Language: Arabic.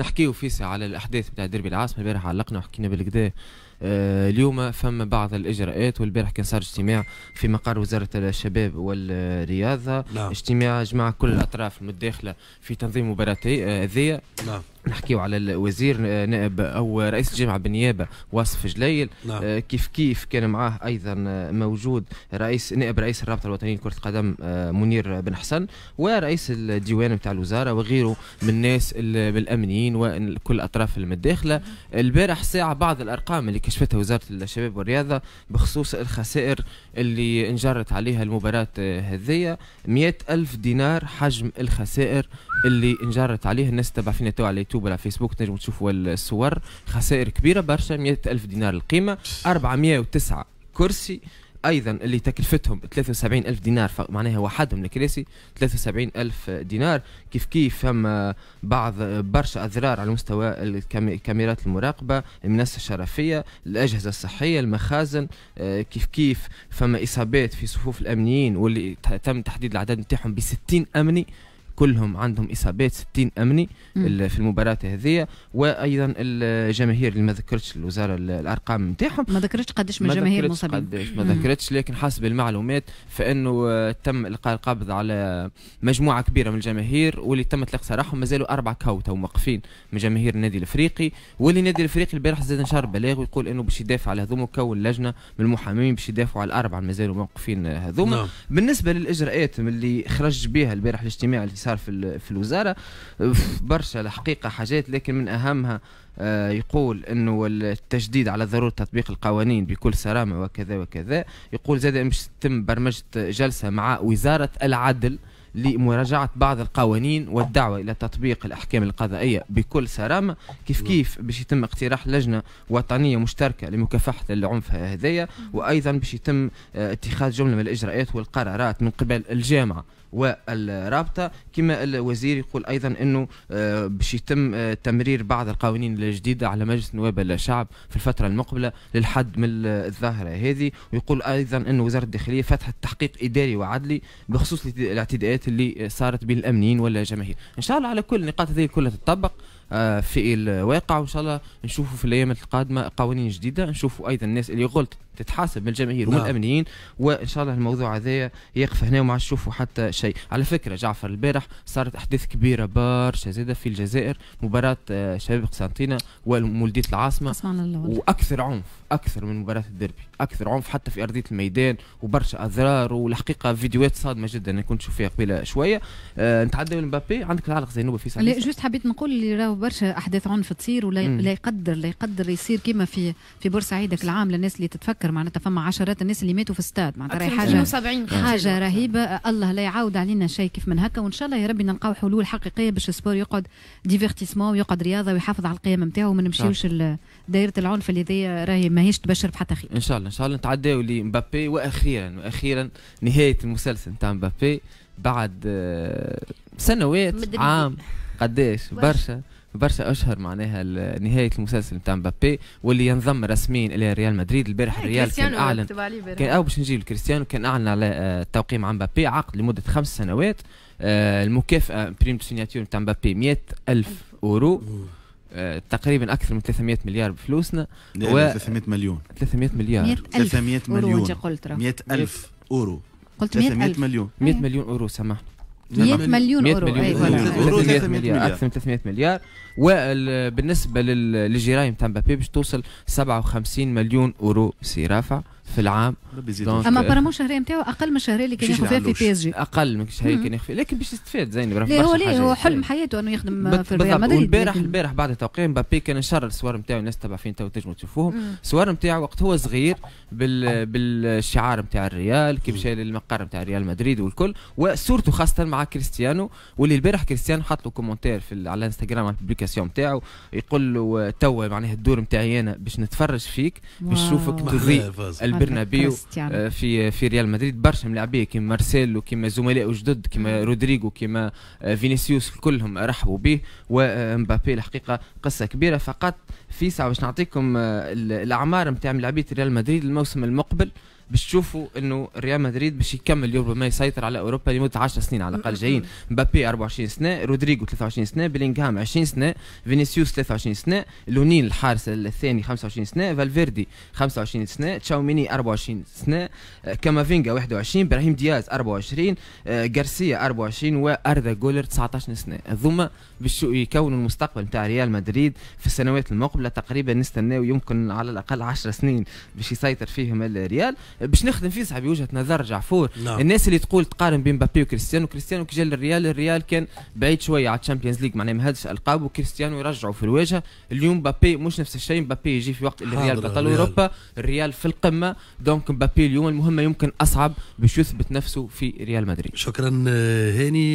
نحكيو فيسع على الاحداث بتاع ديربي العاصمه البارح علقنا وحكينا بالكدا آه اليوم فما بعض الاجراءات والبارح كان صار اجتماع في مقر وزاره الشباب والرياضه لا. نعم. اجتماع جمع كل الاطراف المتداخله في تنظيم مباراتي هذيا آه نعم نحكيو على الوزير آه، نائب او رئيس الجامعه بالنيابه واصف جليل نعم. آه، كيف كيف كان معاه ايضا آه، موجود رئيس نائب رئيس الرابطه الوطنيه لكره القدم منير بن حسن ورئيس الديوان بتاع الوزاره وغيره من الناس الامنيين وكل الاطراف المداخله البارح ساعه بعض الارقام اللي كشفتها وزاره الشباب والرياضه بخصوص الخسائر اللي انجرت عليها المباراه هذية مئة ألف دينار حجم الخسائر اللي انجرت عليها الناس تبع فينا تو على يوتيوب يوتيوب ولا فيسبوك تنجموا تشوفوا الصور خسائر كبيره برشا 100000 دينار القيمه 409 كرسي ايضا اللي تكلفتهم 73 الف دينار معناها وحدهم الكراسي 73 الف دينار كيف كيف فما بعض برشا اضرار على مستوى الكاميرات المراقبه المنصه الشرفيه الاجهزه الصحيه المخازن آه، كيف كيف فما اصابات في صفوف الامنيين واللي تم تحديد الاعداد نتاعهم ب 60 امني كلهم عندهم اصابات 60 امني مم. في المباراه هذه وايضا الجماهير اللي ما ذكرتش الوزاره الارقام نتاعهم ما ذكرتش قداش من الجماهير مصابين ما ذكرتش لكن حسب المعلومات فانه تم القاء القبض على مجموعه كبيره من الجماهير واللي تم اطلاق سراحهم مازالوا اربعه كاو تو موقفين من جماهير النادي الافريقي واللي النادي الافريقي البارح زاد نشر بلاغ ويقول انه باش يدافع على هذوما كون لجنه من المحامين باش يدافعوا على الاربعه مازالوا موقفين هذوما نعم. بالنسبه للاجراءات اللي خرج بها البارح الاجتماع اللي صار في, في الوزاره أه، برشا الحقيقه حاجات لكن من اهمها أه، يقول انه التجديد على ضروره تطبيق القوانين بكل صرامه وكذا وكذا يقول زاد مش تتم برمجه جلسه مع وزاره العدل لمراجعة بعض القوانين والدعوة إلى تطبيق الأحكام القضائية بكل صرامة كيف نعم. كيف باش يتم اقتراح لجنة وطنية مشتركة لمكافحة العنف هذايا وأيضا باش يتم آه، اتخاذ جملة من الإجراءات والقرارات من قبل الجامعة والرابطه كما الوزير يقول ايضا انه آه، باش يتم آه، تمرير بعض القوانين الجديده على مجلس نواب الشعب في الفتره المقبله للحد من الظاهره هذه ويقول ايضا انه وزاره الداخليه فتحت تحقيق اداري وعدلي بخصوص الاعتداءات التعديلات اللي صارت بين الامنيين ولا الجماهير ان شاء الله على كل النقاط هذه كلها تطبق آه، في الواقع وان شاء الله نشوفوا في الايام القادمه قوانين جديده نشوفوا ايضا الناس اللي غلطت تتحاسب من الجماهير نعم. والامنيين وان شاء الله الموضوع هذا يقف هنا وما تشوفوا حتى شيء على فكره جعفر البارح صارت احداث كبيره برشا زاده في الجزائر مباراه آه، شباب قسنطينه ومولديه العاصمه الله واكثر عنف اكثر من مباراه الدربي اكثر عنف حتى في ارضيه الميدان وبرشا اضرار والحقيقه فيديوهات صادمه جدا انا كنت شوف فيها قبيله شويه أه نتعدى لمبابي عندك تعلق زينوبه في لا جوست حبيت نقول اللي راهو برشا احداث عنف تصير ولا يقدر لا يقدر يصير كما في في بورسعيد العام للناس اللي تتفكر نتذكر معناتها فما عشرات الناس اللي ماتوا في الستاد معناتها راهي حاجه 70 حاجه رهيبه الله لا يعاود علينا شيء كيف من هكا وان شاء الله يا ربي نلقاو حلول حقيقيه باش السبور يقعد ديفيرتيسمون ويقعد رياضه ويحافظ على القيم نتاعو وما نمشيوش نعم. دائره العنف اللي ذي راهي ماهيش تبشر بحتى خير ان شاء الله ان شاء الله نتعداو لمبابي واخيرا واخيرا نهايه المسلسل نتاع مبابي بعد آه، سنوات عام قداش برشا برشا اشهر معناها نهايه المسلسل نتاع مبابي واللي ينضم رسميا الى ريال مدريد البارح الريال كان اعلن كان او باش نجيب كريستيانو كان اعلن على آه، التوقيع مع مبابي عقد لمده خمس سنوات آه، المكافاه بريم سيناتور نتاع مبابي 100 الف اورو آه، تقريبا اكثر من 300 مليار بفلوسنا و 300 مليون 300 مليار 300 مليون 100 الف اورو قلت 300 مليون 100 مليون اورو سامحني مئة نعم. مليون اورو 100 مليون 300 مليار اكثر من 300 مليار وبالنسبه للجرائم تاع مبابي باش توصل 57 مليون اورو سي رافع في العام اما برامو الشهريه نتاعو اقل من الشهريه اللي كان ياخذ فيها في بي اس جي اقل من الشهريه اللي كان ياخذ فيها لكن باش يستفاد زين هو ليه هو حلم حياته انه يخدم في ريال مدريد البارح البارح بعد توقيع مبابي كان نشر الصور نتاعو الناس تبع فين تو تنجموا تشوفوهم الصور نتاعو وقت هو صغير بال بالشعار نتاع الريال كيف شايل المقر نتاع ريال مدريد والكل وصورته خاصه مع كريستيانو واللي البارح كريستيانو حط له كومنتير في على انستغرام على البوبليكاسيون نتاعو يقول له توا معناها الدور نتاعي انا باش نتفرج فيك باش نشوفك تضيء برنابيو آه، في آه، في ريال مدريد برشا ملاعبيه كيما مارسيلو كيما زملائه جدد كيما رودريغو كيما آه، فينيسيوس كلهم رحبوا به ومبابي الحقيقه قصه كبيره فقط فيسع باش نعطيكم الاعمار نتاع ملاعبيه ريال مدريد الموسم المقبل باش تشوفوا انه ريال مدريد باش يكمل يوروبا ما يسيطر على اوروبا لمده 10 سنين على الاقل جايين مبابي 24 سنه رودريجو 23 سنه بلينغهام 20 سنه فينيسيوس 23 سنه لونين الحارس الثاني 25 سنه فالفيردي 25 سنه تشاوميني 24 سنه آه، كامافينجا 21 ابراهيم دياز 24 آه، غارسيا 24 واردا جولر 19 سنه هذوما باش يكونوا المستقبل نتاع ريال مدريد في السنوات المقبله تقريبا نستناو يمكن على الاقل 10 سنين باش يسيطر فيهم الريال باش نخدم فيه صاحبي وجهه نظر جعفور نعم. الناس اللي تقول تقارن بين مبابي وكريستيانو كريستيانو كي جا للريال الريال كان بعيد شويه على الشامبيونز ليج معناها ما هدش القاب وكريستيانو يرجعوا في الواجهه اليوم مبابي مش نفس الشيء مبابي يجي في وقت اللي الريال بطل اوروبا الريال في القمه دونك مبابي اليوم المهمه يمكن اصعب باش يثبت نفسه في ريال مدريد شكرا آه، هاني